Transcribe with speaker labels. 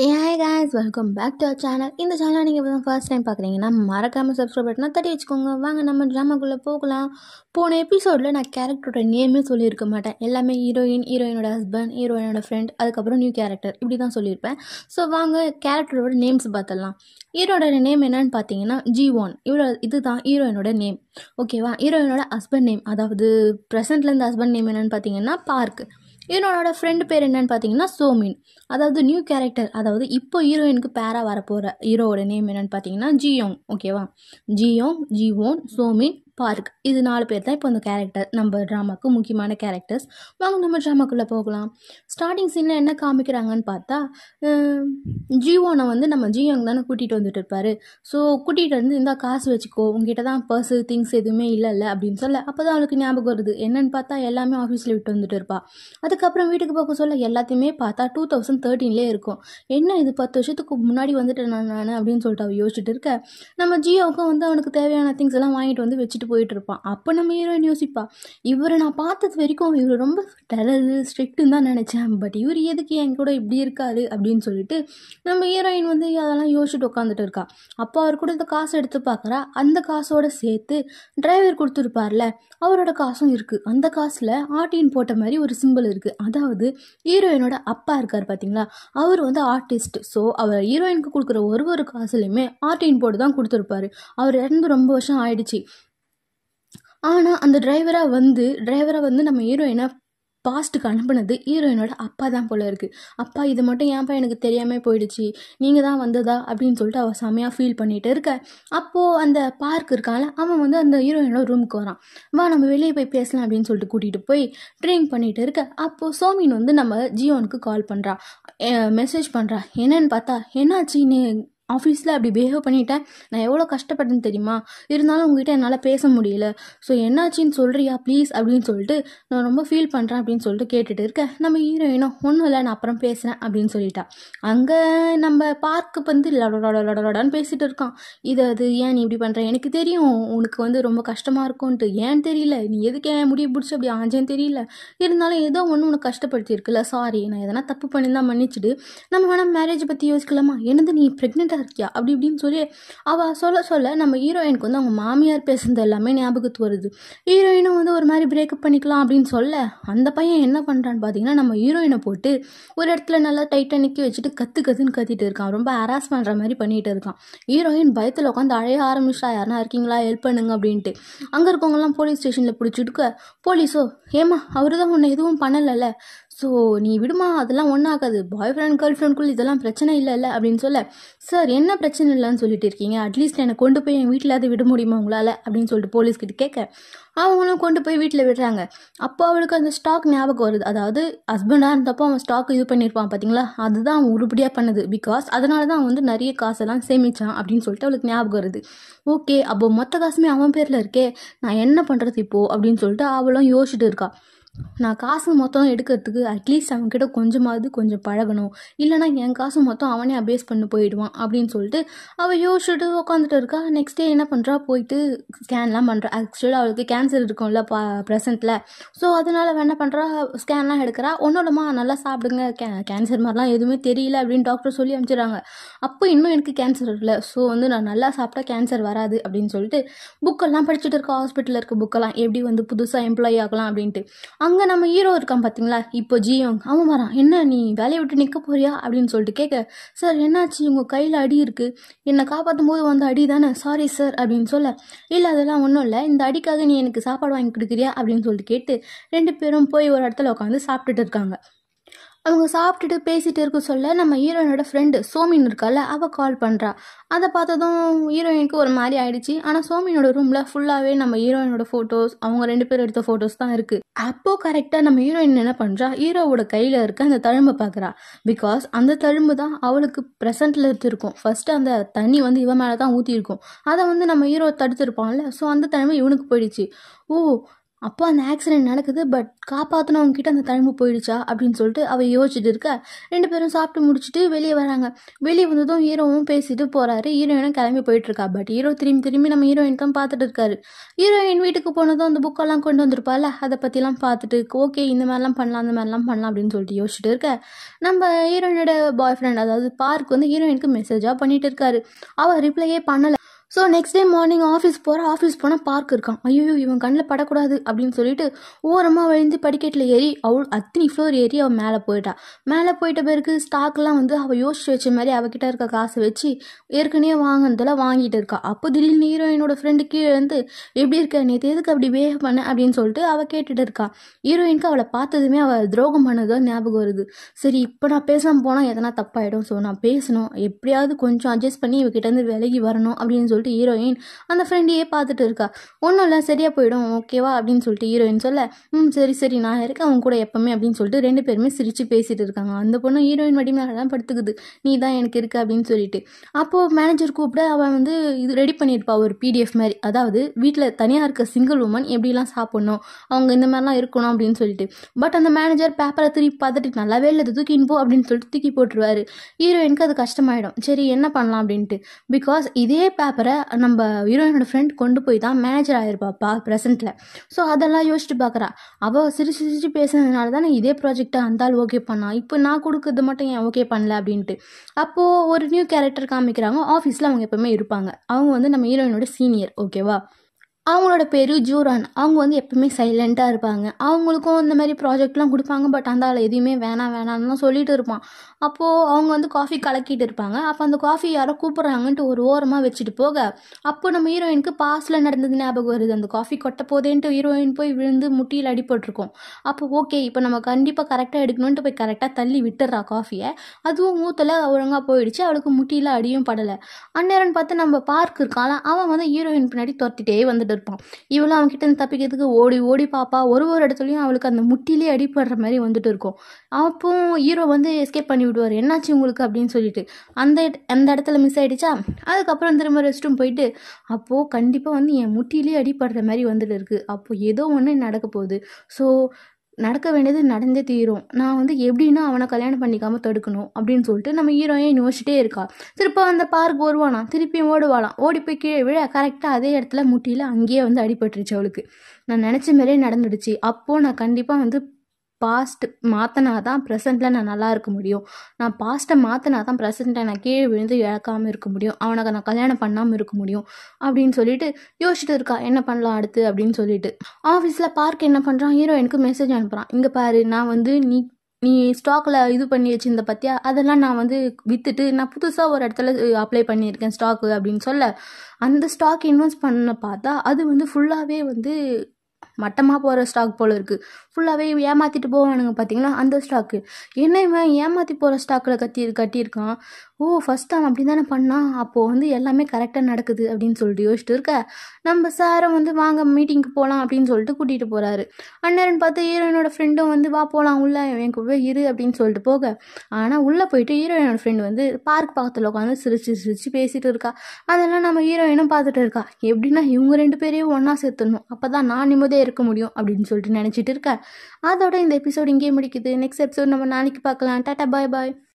Speaker 1: A hi guys welcome back to our channel இந்த சேனலை நீங்கள் இப்போ தான் ஃபர்ஸ்ட் டைம் பார்க்குறீங்கன்னா மறக்காமல் சப்ஸ்கிரைப் பண்ணால் தட்டி வச்சுக்கோங்க வாங்க நம்ம ட்ராமாக்குள்ளே போகலாம் போன எபிசோடில் நான் கேரக்டரோட நேமே சொல்லியிருக்க மாட்டேன் எல்லாமே ஹீரோயின் ஹீரோயினோட ஹஸ்பண்ட் ஹீரோயினோட ஃப்ரெண்ட் அதுக்கப்புறம் நியூ கேரக்டர் இப்படி தான் சொல்லியிருப்பேன் ஸோ வாங்க கேரக்டரோட நேம்ஸ் பார்த்துடலாம் ஹீரோட நேம் என்னன்னு பார்த்தீங்கன்னா இவ்வளோ இது தான் ஹீரோயினோட நேம் ஓகேவா ஹீரோயினோட ஹஸ்பண்ட் நேம் அதாவது ப்ரெசென்ட்லேருந்து ஹஸ்பண்ட் நேம் என்னன்னு பார்த்தீங்கன்னா பார்க்கு ஹீரோனோட ஃப்ரெண்டு பேர் என்னன்னு பார்த்தீங்கன்னா சோமின் அதாவது நியூ கேரக்டர் அதாவது இப்போ ஹீரோயினுக்கு பேராக வரப்போகிற ஹீரோவோட நேம் என்னன்னு பார்த்தீங்கன்னா ஜியோங் ஓகேவா ஜியோங் ஜிவோன் சோமின் பார்க் இது நாலு பேர் தான் இப்போ அந்த கேரக்டர் நம்ம ட்ராமாவுக்கு முக்கியமான கேரக்டர்ஸ் வாங்க நம்ம ட்ராமாக்குள்ளே போகலாம் ஸ்டார்டிங் சீனில் என்ன காமிக்கிறாங்கன்னு பார்த்தா ஜியோனை வந்து நம்ம ஜீயோங்க தானே கூட்டிகிட்டு வந்துட்டு இருப்பார் ஸோ கூட்டிகிட்டு வந்து இருந்தால் காசு வச்சுக்கோ உங்ககிட்ட தான் பர்ஸு திங்ஸ் எதுவுமே இல்லைல்ல அப்படின்னு சொல்ல அப்போ தான் அவளுக்கு ஞாபகம் வருது என்னென்னு பார்த்தா எல்லாமே ஆஃபீஸில் விட்டு வந்துட்டு இருப்பாள் அதுக்கப்புறம் வீட்டுக்கு போக சொல்ல எல்லாத்தையுமே பார்த்தா டூ தௌசண்ட் தேர்ட்டீன்லேயே இருக்கும் என்ன இது பத்து வருஷத்துக்கு முன்னாடி வந்துட்டு நான் அப்படின்னு சொல்லிட்டு அவள் யோசிச்சுட்டு இருக்க நம்ம ஜியோவுக்கும் வந்து அவனுக்கு தேவையான திங்ஸ் எல்லாம் வாங்கிட்டு வந்து வச்சுட்டு போயிட்டு இருப்பான் அப்போ நம்ம ஹீரோயின் யோசிப்பா இவரை நான் பார்த்தது வரைக்கும் இவர் ரொம்ப டெலரு ஸ்ட்ரிக்ட்டுன்னு தான் நினச்சேன் பட் இவர் எதுக்கு என் கூட இப்படி இருக்காரு அப்படின்னு சொல்லிட்டு நம்ம ஹீரோயின் வந்து அதெல்லாம் யோசிச்சுட்டு உட்காந்துட்டு இருக்கா அப்போ அவர் கூட இந்த காசை எடுத்து பார்க்குறா அந்த காசோட சேர்த்து டிரைவர் கொடுத்துருப்பார்ல அவரோட காசும் இருக்குது அந்த காசில் ஆட்டின் போட்ட மாதிரி ஒரு சிம்பிள் இருக்குது அதாவது ஹீரோயினோட அப்பா இருக்கார் பார்த்தீங்களா அவர் வந்து ஆர்டிஸ்ட் ஸோ அவர் ஹீரோயினுக்கு கொடுக்குற ஒரு ஒரு காசுலையுமே ஆர்டின் போட்டு தான் கொடுத்துருப்பாரு அவர் இறந்து ரொம்ப வருஷம் ஆயிடுச்சு ஆனால் அந்த டிரைவராக வந்து டிரைவராக வந்து நம்ம ஹீரோயினை பாஸ்ட்டுக்கு அனுப்புனது ஹீரோயினோட அப்பா தான் போல இருக்குது அப்பா இது மட்டும் ஏன்ப்பா எனக்கு தெரியாமல் போயிடுச்சு நீங்கள் தான் வந்ததா அப்படின்னு சொல்லிட்டு அவள் செமையாக ஃபீல் பண்ணிகிட்டு இருக்க அப்போது அந்த பார்க் இருக்கால அவன் வந்து அந்த ஹீரோயினோட ரூமுக்கு வரான் வா நம்ம வெளியே போய் பேசலாம் அப்படின்னு சொல்லிட்டு கூட்டிகிட்டு போய் ட்ரிங்க் பண்ணிகிட்டு இருக்க அப்போது சோமின் வந்து நம்ம ஜியோனுக்கு கால் பண்ணுறான் மெசேஜ் பண்ணுறா என்னன்னு பார்த்தா என்னாச்சு நீ ஆஃபீஸில் அப்படி பிஹேவ் பண்ணிட்டேன் நான் எவ்வளோ கஷ்டப்பட்டேன்னு தெரியுமா இருந்தாலும் உங்ககிட்ட என்னால் பேச முடியல ஸோ என்னாச்சின்னு சொல்கிறியா ப்ளீஸ் அப்படின்னு சொல்லிட்டு நான் ரொம்ப ஃபீல் பண்ணுறேன் அப்படின்னு சொல்லிட்டு கேட்டுட்டு இருக்கேன் நம்ம ஹீரோயினோ ஒன்றும் இல்லை நான் அப்புறம் பேசுகிறேன் அப்படின்னு சொல்லிட்டா அங்கே நம்ம பார்க்கு வந்து லடடான்னு பேசிகிட்டு இருக்கான் இது அது ஏன் நீ இப்படி பண்ணுற எனக்கு தெரியும் உனக்கு வந்து ரொம்ப கஷ்டமாக இருக்கும்ன்ட்டு ஏன் தெரியல நீ எதுக்கு ஏன் முடிய பிடிச்சி அப்படி ஆஞ்சேன்னு தெரியல இருந்தாலும் ஏதோ ஒன்று உனக்கு கஷ்டப்படுத்தியிருக்குல்ல சாரி நான் எதனா தப்பு பண்ணியிருந்தா மன்னிச்சுட்டு நம்ம வேணால் மேரேஜ் பற்றி யோசிக்கலாமா என்னது நீ ப்ரெக்னெண்ட்டாக இருக்கியா அப்படி இப்படின்னு சொல்லி அவள் சொல்ல சொல்ல நம்ம ஹீரோயினுக்கு வந்து அவங்க மாமியார் பேசுனது எல்லாமே ஞாபகத்து வருது ஹீரோயினும் வந்து ஒரு மாதிரி பிரேக்கப் பண்ணிக்கலாம் அப்படின்னு சொல்ல அந்த பையன் என்ன பண்ணுறான்னு பார்த்தீங்கன்னா நம்ம ஹீரோயினை போட்டு ஒரு இடத்துல நல்லா டைட்டாக நிற்க வச்சுட்டு கற்று கற்றுன்னு கத்திட்டு இருக்கான் ரொம்ப ஹராஸ் பண்ணுற மாதிரி பண்ணிகிட்டு இருக்கான் ஹீரோயின் பயத்தில் உட்காந்து அழைய ஆரம்பிச்சா யாருனா இருக்கீங்களா ஹெல்ப் பண்ணுங்க அப்படின்ட்டு அங்கே இருக்கவங்கலாம் போலீஸ் ஸ்டேஷனில் பிடிச்சிட்டு போலீஸோ ஏமா அவர் தான் உன்னை எதுவும் பண்ணலைல்ல ஸோ நீ விடுமா அதெல்லாம் ஒன்றாகாது பாய் ஃப்ரெண்ட் கேர்ள் ஃப்ரெண்ட்குள்ளே இதெல்லாம் பிரச்சனை இல்லை இல்லை அப்படின்னு சொல்ல சார் என்ன பிரச்சனை இல்லைன்னு சொல்லிட்டு இருக்கீங்க அட்லீஸ்ட் என்னை கொண்டு போய் என் வீட்டில் அதை விட முடியுமா உங்களால் அப்படின்னு சொல்லிட்டு போலீஸ்கிட்ட கேட்க அவங்களும் கொண்டு போய் வீட்டில் விடுறாங்க அப்போ அவளுக்கு அந்த ஸ்டாக் ஞாபகம் வருது அதாவது ஹஸ்பண்டாக இருந்தப்போ அவன் ஸ்டாக் இது பண்ணியிருப்பான் பார்த்தீங்களா அதுதான் அவன் உருப்படியாக பண்ணுது பிகாஸ் அதனால தான் வந்து நிறைய காசெல்லாம் சேமித்தான் அப்படின்னு சொல்லிட்டு அவளுக்கு ஞாபகம் வருது ஓகே அப்போ மொத்த காசுமே அவன் பேரில் இருக்கே நான் என்ன பண்ணுறது இப்போது அப்படின்னு சொல்லிட்டு அவளும் யோசிச்சுட்டு இருக்கா நான் காசு மொத்தம் எடுக்கிறதுக்கு அட்லீஸ்ட் அவன்கிட்ட கொஞ்சமாவது கொஞ்சம் பழகணும் இல்லைனா என் காசு மொத்தம் அவனே அபேஸ் பண்ணி போயிடுவான் அப்படின்னு சொல்லிட்டு அவள் யோசிச்சுட்டு உட்காந்துட்டு இருக்கா நெக்ஸ்ட் டே என்ன பண்ணுறா போயிட்டு ஸ்கேன்லாம் பண்ணுறா ஆக்சுவலாக அவளுக்கு கேன்சர் இருக்கும்ல பா ப்ரெசண்ட்டில் ஸோ அதனால் என்ன பண்ணுறா ஸ்கேன்லாம் எடுக்கிறா ஒன்னோடமா நல்லா சாப்பிடுங்க கே கேன்சர் மாதிரிலாம் எதுவுமே தெரியல அப்படின்னு டாக்டர் சொல்லி அனுப்பிச்சிடுறாங்க அப்போ இன்னும் எனக்கு கேன்சர் இல்லை ஸோ வந்து நான் நல்லா சாப்பிட்டா கேன்சர் வராது அப்படின்னு சொல்லிட்டு புக்கெல்லாம் படிச்சுட்டு இருக்க ஹாஸ்பிட்டலில் இருக்க புக்கெல்லாம் எப்படி வந்து புதுசாக எம்ப்ளாயி ஆகலாம் அப்படின்ட்டு அங்கே நம்ம ஹீரோ இருக்கான் பார்த்தீங்களா இப்போ ஜியோங் அவன் வரான் என்ன நீ வேலையை விட்டு நிற்க போறியா அப்படின்னு சொல்லிட்டு கேட்க சார் என்னாச்சு உங்கள் கையில் அடி இருக்குது என்னை காப்பாற்றும் போது வந்த அடி தானே சாரி சார் அப்படின்னு சொல்ல இல்லை அதெல்லாம் ஒன்றும் இல்லை இந்த அடிக்காக நீ எனக்கு சாப்பாடு வாங்கி கொடுக்குறியா அப்படின்னு சொல்லிட்டு கேட்டு ரெண்டு பேரும் போய் ஒரு இடத்துல உட்காந்து சாப்பிட்டுட்டு இருக்காங்க அவங்க சாப்பிட்டுட்டு பேசிட்டு இருக்க சொல்ல நம்ம ஹீரோயினோட ஃப்ரெண்டு சோமின் இருக்கால அவள் கால் பண்ணுறா அதை பார்த்ததும் ஹீரோயினுக்கு ஒரு மாதிரி ஆயிடுச்சு ஆனால் சோமினோட ரூமில் ஃபுல்லாகவே நம்ம ஹீரோயினோட ஃபோட்டோஸ் அவங்க ரெண்டு பேரும் எடுத்த ஃபோட்டோஸ் தான் இருக்குது அப்போ கரெக்டாக நம்ம ஹீரோயின் என்ன பண்ணுறா ஹீரோவோட கையில் இருக்க அந்த தழும்பு பார்க்குறா பிகாஸ் அந்த தழும்பு தான் அவளுக்கு பிரசன்ட்ல இருக்கும் ஃபர்ஸ்ட் அந்த தண்ணி வந்து இவன் மேலே தான் ஊற்றிருக்கும் அதை வந்து நம்ம ஹீரோ தடுத்துருப்பான்ல ஸோ அந்த தழும்பு இவனுக்கு போயிடுச்சு ஓ அப்போ அந்த ஆக்சிடென்ட் நடக்குது பட் காப்பாற்றினவங்க கிட்ட அந்த தழும்பு போயிடுச்சா அப்படின்னு சொல்லிட்டு அவள் யோசிச்சுட்டு இருக்க ரெண்டு பேரும் சாப்பிட்டு முடிச்சுட்டு வெளியே வராங்க வெளியே வந்ததும் ஹீரோவும் பேசிட்டு போகிறாரு ஹீரோயினும் கிளம்பி போயிட்டுருக்கா பட் ஹீரோ திரும்பி திரும்பி நம்ம ஹீரோயின் தான் பார்த்துட்டு இருக்காரு ஹீரோயின் வீட்டுக்கு போனதும் அந்த புக்கெல்லாம் கொண்டு வந்திருப்பாள் அதை பற்றிலாம் பார்த்துட்டு ஓகே இந்த மாதிரிலாம் பண்ணலாம் அந்த மாதிரிலாம் பண்ணலாம் அப்படின்னு சொல்லிட்டு யோசிச்சுட்டு இருக்க நம்ம ஹீரோயினோட பாய் ஃப்ரெண்ட் அதாவது பார்க் வந்து ஹீரோயினுக்கு மெசேஜாக பண்ணிட்டு இருக்காரு அவள் ரிப்ளையே பண்ணலை so next day morning office போகிற ஆஃபீஸ் போனால் பார்க் இருக்கான் ஐயோ இவன் கண்ணில் படக்கூடாது அப்படின்னு சொல்லிட்டு ஓரமாக விழுந்து படிக்கட்டில் ஏறி அவள் அத்தனை ஃப்ளோர் ஏறி அவள் மேலே போயிட்டா மேலே போயிட்ட பிறகு ஸ்டாக்லாம் வந்து அவள் யோசிச்சு வச்ச மாதிரி அவகிட்ட இருக்க காசு வச்சு ஏற்கனவே வாங்கினதெல்லாம் வாங்கிட்டு இருக்கா அப்போ திடீர்னு ஹீரோயினோட ஃப்ரெண்டு கீழே வந்து எப்படி இருக்க நேற்று எதுக்கு அப்படி வேக பண்ண அப்படின்னு சொல்லிட்டு அவள் கேட்டுட்டு இருக்கா ஹீரோயினுக்கு அவளை பார்த்ததுமே அவள் துரோகம் பண்ணதான் ஞாபகம் வருது சரி இப்போ நான் பேசாமல் போனால் எதனா தப்பாயிடும் ஸோ நான் பேசணும் எப்படியாவது கொஞ்சம் அட்ஜஸ்ட் பண்ணி இவகிட்ட இருந்து விலகி வரணும் அப்படின்னு சொல்லி சொல்லிட்டு ஹீரோயின் அந்த ஃப்ரெண்டையே பார்த்துட்டு இருக்கா ஒன்றும் இல்லை சரியாக போயிடும் ஓகேவா அப்படின்னு சொல்லிட்டு ஹீரோயின் சொல்ல ம் சரி சரி நான் இருக்கேன் அவங்க கூட எப்போவுமே அப்படின்னு சொல்லிட்டு ரெண்டு பேருமே சிரித்து பேசிகிட்டு இருக்காங்க அந்த பொண்ணு ஹீரோயின் வடிமேல தான் படுத்துக்குது நீ தான் எனக்கு இருக்கு அப்படின்னு சொல்லிட்டு அப்போது மேனேஜர் கூப்பிட அவன் வந்து இது ரெடி பண்ணியிருப்பா ஒரு பிடிஎஃப் மாதிரி அதாவது வீட்டில் தனியாக இருக்க சிங்கிள் உமன் எப்படிலாம் சாப்பிட்ணும் அவங்க இந்த மாதிரிலாம் இருக்கணும் அப்படின்னு சொல்லிட்டு பட் அந்த மேனேஜர் பேப்பரை திருப்பி பார்த்துட்டு நல்லாவே இல்லை தூக்கின்னு போ அப்படின்னு சொல்லிட்டு தூக்கி போட்டுருவாரு ஹீரோயினுக்கு அது கஷ்டமாயிடும் சரி என்ன பண்ணலாம் அப்படின்ட்டு பிகாஸ் இதே பேப்பரை அவரை நம்ம ஹீரோயினோட ஃப்ரெண்ட் கொண்டு போய் தான் மேனேஜர் ஆகிருப்பாப்பா ப்ரெசென்ட்டில் ஸோ அதெல்லாம் யோசிச்சுட்டு பார்க்குறா அவள் சிரிச்சு சிரிச்சு பேசுனதுனால தான் இதே ப்ராஜெக்டை அந்தால் ஓகே பண்ணா இப்போ நான் கொடுக்குறது மட்டும் ஏன் ஓகே பண்ணல அப்படின்ட்டு அப்போது ஒரு நியூ கேரக்டர் காமிக்கிறாங்க ஆஃபீஸில் அவங்க எப்போவுமே இருப்பாங்க அவங்க வந்து நம்ம ஹீரோயினோட சீனியர் ஓகேவா அவங்களோட பேர் ஜூரான் அவங்க வந்து எப்பவுமே சைலண்ட்டாக இருப்பாங்க அவங்களுக்கும் இந்த மாதிரி ப்ராஜெக்ட்லாம் கொடுப்பாங்க பட் அந்த ஆள் எதுவுமே வேணாம் தான் சொல்லிட்டு இருப்பான் அப்போது அவங்க வந்து காஃபி கலக்கிட்டு இருப்பாங்க அப்போ அந்த காஃபி யாரோ கூப்பிட்றாங்கன்ட்டு ஒரு ஓரமாக வச்சுட்டு போக அப்போ நம்ம ஹீரோயினுக்கு பாஸில் நடந்தது ஞாபகம் வருது அந்த காஃபி கொட்ட போதேன்ட்டு ஹீரோயின் போய் விழுந்து முட்டியில் அடிபட்டிருக்கோம் அப்போ ஓகே இப்போ நம்ம கண்டிப்பாக கரெக்டாக எடுக்கணுன்ட்டு போய் கரெக்டாக தள்ளி விட்டுறா காஃபியை அதுவும் ஊத்தில் ஒழுங்காக போயிடுச்சு அவளுக்கு முட்டியில் அடியும் படலை அந்நேரம் பார்த்து நம்ம பார்க் இருக்கான் அவன் வந்து ஹீரோயின் பின்னாடி துரத்திட்டே வந்துட்டு இருப்பான் இவளும் அவன்கிட்ட இருந்து தப்பிக்கிறதுக்கு ஓடி ஓடி பாப்பா ஒரு ஒரு இடத்துலையும் அவளுக்கு அந்த முட்டிலே அடிப்படுற மாதிரி வந்துட்டு இருக்கும் அப்போ ஹீரோ வந்து எஸ்கேப் பண்ணி விடுவார் என்னாச்சு உங்களுக்கு அப்படின்னு சொல்லிட்டு அந்த அந்த இடத்துல மிஸ் ஆகிடுச்சா அதுக்கப்புறம் திரும்ப ரெஸ்ட்டும் போயிட்டு அப்போது கண்டிப்பாக வந்து என் முட்டிலேயே அடிப்படுற மாதிரி வந்துட்டு இருக்குது அப்போது ஏதோ ஒன்று நடக்க போகுது ஸோ நடக்க வேண்டியது நடந்தே தீரும் நான் வந்து எப்படின்னா அவனை கல்யாணம் பண்ணிக்காமல் தடுக்கணும் அப்படின்னு சொல்லிட்டு நம்ம ஹீரோயின் யோசிச்சுட்டே இருக்கா திருப்ப அந்த பார்க் வருவானா திருப்பியும் ஓடுவாளாம் ஓடி போய் கீழே விழ கரெக்டாக அதே இடத்துல முட்டியில் அங்கேயே வந்து அடிபட்டுருச்சு அவளுக்கு நான் நினச்ச மாதிரியே நடந்துடுச்சு அப்போது நான் கண்டிப்பாக வந்து பாஸ்ட் மாற்றினா தான் ப்ரெசென்ட்டில் நான் நல்லா இருக்க முடியும் நான் பாஸ்ட்டை மாற்றினா தான் ப்ரெசென்ட்டை நான் கீழே விழுந்து இழக்காமல் இருக்க முடியும் அவனுக்கு நான் கல்யாணம் பண்ணாமல் இருக்க முடியும் அப்படின்னு சொல்லிட்டு யோசிச்சுட்டு இருக்கா என்ன பண்ணலாம் அடுத்து அப்படின்னு சொல்லிட்டு ஆஃபீஸில் பார்க் என்ன பண்ணுறான் ஹீரோயினுக்கு மெசேஜ் அனுப்புகிறான் இங்கே பாரு நான் வந்து நீ நீ ஸ்டாக்கில் இது பண்ணி வச்சிருந்த பற்றியா அதெல்லாம் நான் வந்து விற்றுட்டு நான் புதுசாக ஒரு இடத்துல அப்ளை பண்ணியிருக்கேன் ஸ்டாக்கு அப்படின்னு சொல்ல அந்த ஸ்டாக் இன்வெஸ்ட் பண்ண பார்த்தா அது வந்து ஃபுல்லாகவே வந்து மட்டமாக போகிற ஸ்டாக் போல் இருக்குது ஃபுல்லாகவே ஏமாற்றிட்டு போவானுங்க பார்த்தீங்கன்னா அந்த ஸ்டாக்கு என்ன இவன் ஏமாற்றி போகிற ஸ்டாக்கில் கட்டி கட்டியிருக்கான் ஓ ஃபஸ்ட் அவன் அப்படி தானே பண்ணான் அப்போது வந்து எல்லாமே கரெக்டாக நடக்குது அப்படின்னு சொல்லிட்டு யோசிச்சுட்டு இருக்க நம்ம சாரை வந்து வாங்க மீட்டிங்க்கு போகலாம் அப்படின்னு சொல்லிட்டு கூட்டிகிட்டு போகிறாரு அண்ணன் பார்த்து ஹீரோயினோட ஃப்ரெண்டும் வந்து வா போகலாம் உள்ள என் கூட இரு அப்படின்னு சொல்லிட்டு போக ஆனால் உள்ளே போயிட்டு ஹீரோயினோட ஃப்ரெண்டு வந்து பார்க் பக்கத்தில் உட்காந்து சிரிச்சு சிரிச்சு பேசிகிட்டு இருக்கா அதெல்லாம் நம்ம ஹீரோயினும் பார்த்துட்டு இருக்கா எப்படின்னா இவங்க ரெண்டு பேரையும் ஒன்றா சேர்த்துடணும் அப்போ தான் நான் நிம்மதியாக இருக்க முடியும் அப்படின்னு சொல்லிட்டு நினச்சிட்டு இருக்கேன் அதோட இந்த எபிசோடு இங்கேயே முடிக்குது நெக்ஸ்ட் எபிசோட் நம்ம நாளைக்கு பார்க்கலாம் டாட்டா பாய் பாய்